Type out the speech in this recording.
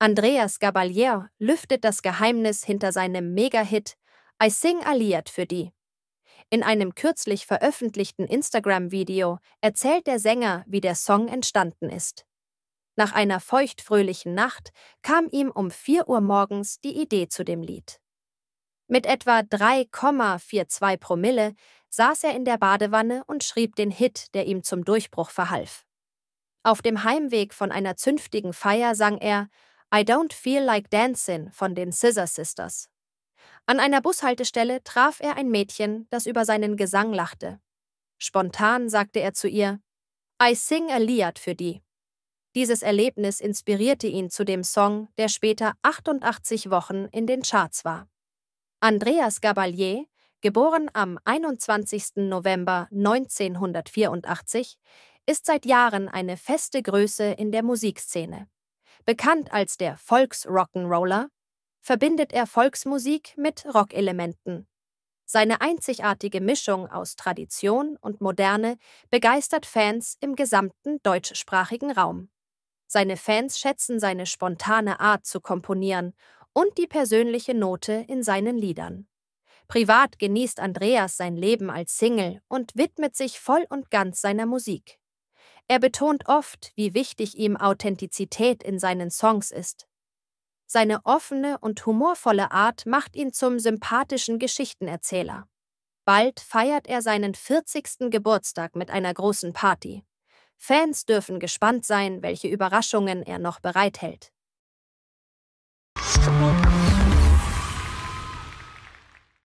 Andreas Gabalier lüftet das Geheimnis hinter seinem Mega-Hit I Sing Aliat für die. In einem kürzlich veröffentlichten Instagram-Video erzählt der Sänger, wie der Song entstanden ist. Nach einer feuchtfröhlichen Nacht kam ihm um 4 Uhr morgens die Idee zu dem Lied. Mit etwa 3,42 Promille saß er in der Badewanne und schrieb den Hit, der ihm zum Durchbruch verhalf. Auf dem Heimweg von einer zünftigen Feier sang er I Don't Feel Like Dancing von den Scissor Sisters. An einer Bushaltestelle traf er ein Mädchen, das über seinen Gesang lachte. Spontan sagte er zu ihr, I sing a Lied für die. Dieses Erlebnis inspirierte ihn zu dem Song, der später 88 Wochen in den Charts war. Andreas Gabalier, geboren am 21. November 1984, ist seit Jahren eine feste Größe in der Musikszene. Bekannt als der Volksrock'n'Roller, verbindet er Volksmusik mit Rockelementen. Seine einzigartige Mischung aus Tradition und Moderne begeistert Fans im gesamten deutschsprachigen Raum. Seine Fans schätzen seine spontane Art zu komponieren und die persönliche Note in seinen Liedern. Privat genießt Andreas sein Leben als Single und widmet sich voll und ganz seiner Musik. Er betont oft, wie wichtig ihm Authentizität in seinen Songs ist. Seine offene und humorvolle Art macht ihn zum sympathischen Geschichtenerzähler. Bald feiert er seinen 40. Geburtstag mit einer großen Party. Fans dürfen gespannt sein, welche Überraschungen er noch bereithält.